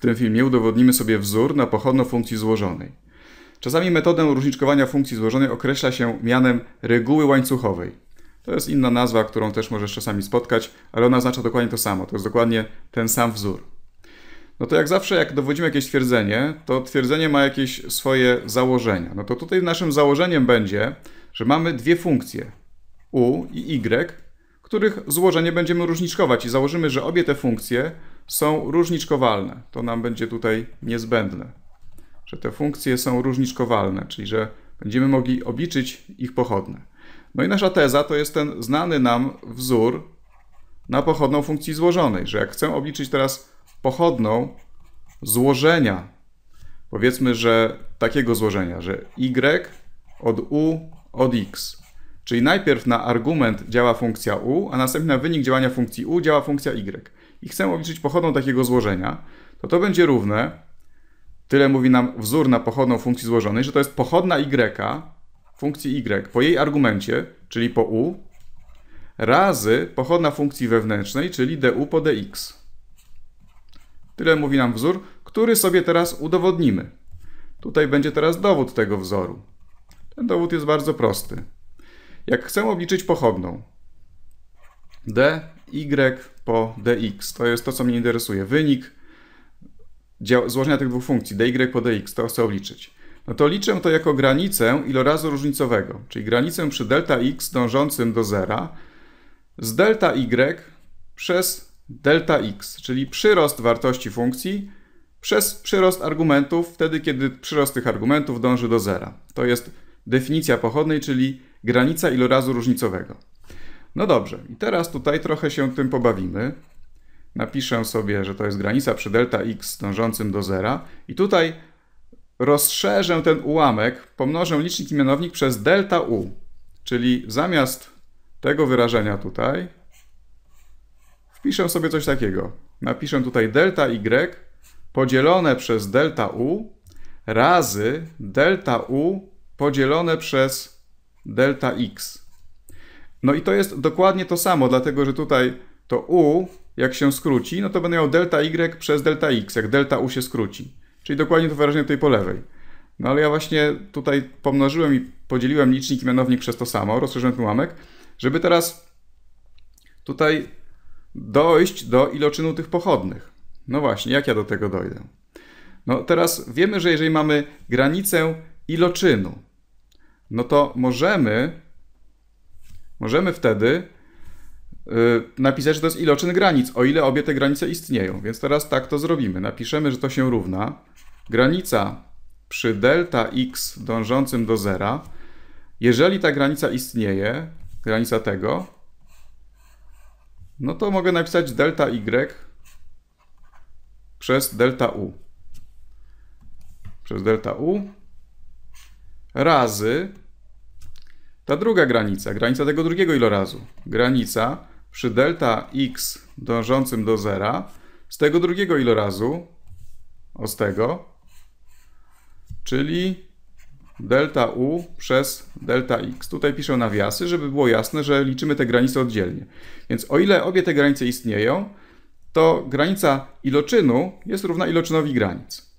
tym filmie udowodnimy sobie wzór na pochodną funkcji złożonej. Czasami metodę różniczkowania funkcji złożonej określa się mianem reguły łańcuchowej. To jest inna nazwa, którą też możesz czasami spotkać, ale ona oznacza dokładnie to samo. To jest dokładnie ten sam wzór. No to jak zawsze, jak dowodzimy jakieś twierdzenie, to twierdzenie ma jakieś swoje założenia. No to tutaj naszym założeniem będzie, że mamy dwie funkcje u i y, których złożenie będziemy różniczkować i założymy, że obie te funkcje są różniczkowalne. To nam będzie tutaj niezbędne, że te funkcje są różniczkowalne, czyli że będziemy mogli obliczyć ich pochodne. No i nasza teza to jest ten znany nam wzór na pochodną funkcji złożonej, że jak chcę obliczyć teraz pochodną złożenia, powiedzmy, że takiego złożenia, że y od u od x, Czyli najpierw na argument działa funkcja u, a następnie na wynik działania funkcji u działa funkcja y. I chcę obliczyć pochodną takiego złożenia, to to będzie równe, tyle mówi nam wzór na pochodną funkcji złożonej, że to jest pochodna y funkcji y po jej argumencie, czyli po u, razy pochodna funkcji wewnętrznej, czyli du po dx. Tyle mówi nam wzór, który sobie teraz udowodnimy. Tutaj będzie teraz dowód tego wzoru. Ten dowód jest bardzo prosty. Jak chcę obliczyć pochodną dy po dx, to jest to, co mnie interesuje. Wynik złożenia tych dwóch funkcji, dy po dx, to chcę obliczyć. No to liczę to jako granicę ilorazu różnicowego, czyli granicę przy delta x dążącym do zera z delta y przez delta x, czyli przyrost wartości funkcji przez przyrost argumentów, wtedy kiedy przyrost tych argumentów dąży do zera. To jest definicja pochodnej, czyli granica ilorazu różnicowego. No dobrze, i teraz tutaj trochę się tym pobawimy. Napiszę sobie, że to jest granica przy delta x dążącym do zera i tutaj rozszerzę ten ułamek, pomnożę licznik i mianownik przez delta u, czyli zamiast tego wyrażenia tutaj wpiszę sobie coś takiego. Napiszę tutaj delta y podzielone przez delta u razy delta u podzielone przez delta x. No i to jest dokładnie to samo, dlatego że tutaj to u, jak się skróci, no to będę miał delta y przez delta x, jak delta u się skróci. Czyli dokładnie to wyrażenie tutaj po lewej. No ale ja właśnie tutaj pomnożyłem i podzieliłem licznik i mianownik przez to samo, rozszerzyłem ten ułamek, żeby teraz tutaj dojść do iloczynu tych pochodnych. No właśnie, jak ja do tego dojdę? No teraz wiemy, że jeżeli mamy granicę iloczynu, no to możemy, możemy wtedy y, napisać, że to jest iloczyn granic, o ile obie te granice istnieją. Więc teraz tak to zrobimy. Napiszemy, że to się równa. Granica przy delta x dążącym do zera, jeżeli ta granica istnieje, granica tego, no to mogę napisać delta y przez delta u. Przez delta u razy ta druga granica, granica tego drugiego ilorazu. Granica przy delta x dążącym do zera z tego drugiego ilorazu, z tego, czyli delta u przez delta x. Tutaj piszę nawiasy, żeby było jasne, że liczymy te granice oddzielnie. Więc o ile obie te granice istnieją, to granica iloczynu jest równa iloczynowi granic.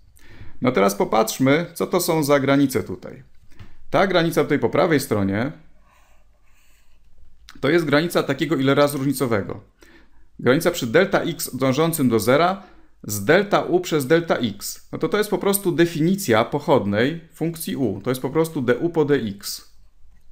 No teraz popatrzmy, co to są za granice tutaj. Ta granica tutaj po prawej stronie to jest granica takiego ilorazu różnicowego. Granica przy delta x dążącym do zera z delta u przez delta x. No to to jest po prostu definicja pochodnej funkcji u. To jest po prostu du po dx.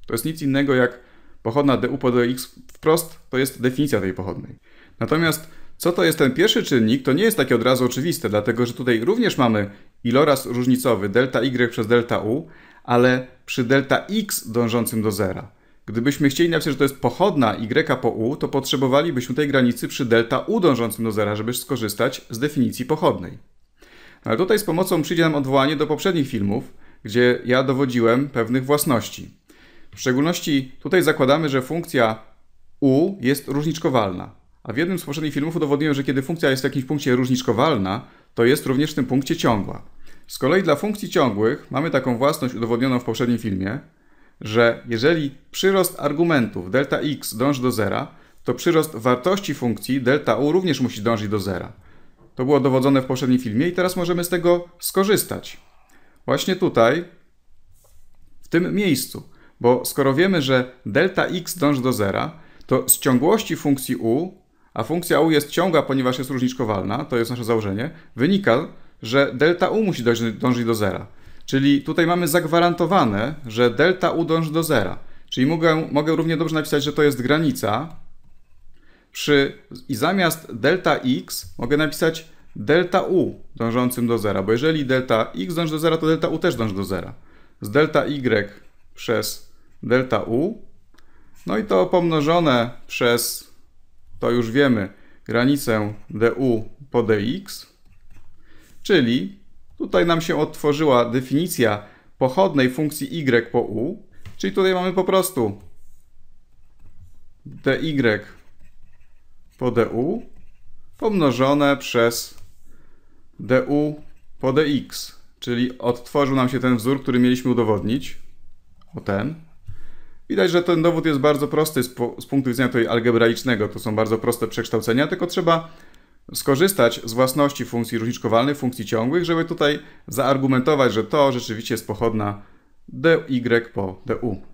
To jest nic innego jak pochodna du po dx wprost, to jest definicja tej pochodnej. Natomiast co to jest ten pierwszy czynnik, to nie jest takie od razu oczywiste, dlatego że tutaj również mamy iloraz różnicowy delta y przez delta u, ale przy delta x dążącym do zera. Gdybyśmy chcieli napisać, że to jest pochodna y po u, to potrzebowalibyśmy tej granicy przy delta u dążącym do zera, żeby skorzystać z definicji pochodnej. No, ale tutaj z pomocą przyjdzie nam odwołanie do poprzednich filmów, gdzie ja dowodziłem pewnych własności. W szczególności tutaj zakładamy, że funkcja u jest różniczkowalna. A w jednym z poprzednich filmów udowodniłem, że kiedy funkcja jest w jakimś punkcie różniczkowalna, to jest również w tym punkcie ciągła. Z kolei dla funkcji ciągłych mamy taką własność udowodnioną w poprzednim filmie, że jeżeli przyrost argumentów delta x dąży do zera, to przyrost wartości funkcji delta u również musi dążyć do zera. To było dowodzone w poprzednim filmie i teraz możemy z tego skorzystać. Właśnie tutaj, w tym miejscu, bo skoro wiemy, że delta x dąży do zera, to z ciągłości funkcji u, a funkcja u jest ciągła, ponieważ jest różniczkowalna, to jest nasze założenie, wynika, że delta U musi dążyć, dążyć do zera. Czyli tutaj mamy zagwarantowane, że delta U dąży do zera. Czyli mogę, mogę równie dobrze napisać, że to jest granica. Przy, I zamiast delta x mogę napisać delta u dążącym do zera, bo jeżeli delta x dąży do zera, to delta u też dąży do zera. Z delta y przez delta u, no i to pomnożone przez, to już wiemy, granicę du po dx, Czyli tutaj nam się otworzyła definicja pochodnej funkcji y po u, czyli tutaj mamy po prostu dy po du pomnożone przez du po dx, czyli odtworzył nam się ten wzór, który mieliśmy udowodnić, o ten. Widać, że ten dowód jest bardzo prosty z, po, z punktu widzenia tutaj algebraicznego, to są bardzo proste przekształcenia, tylko trzeba skorzystać z własności funkcji różniczkowalnych, funkcji ciągłych, żeby tutaj zaargumentować, że to rzeczywiście jest pochodna dy po du.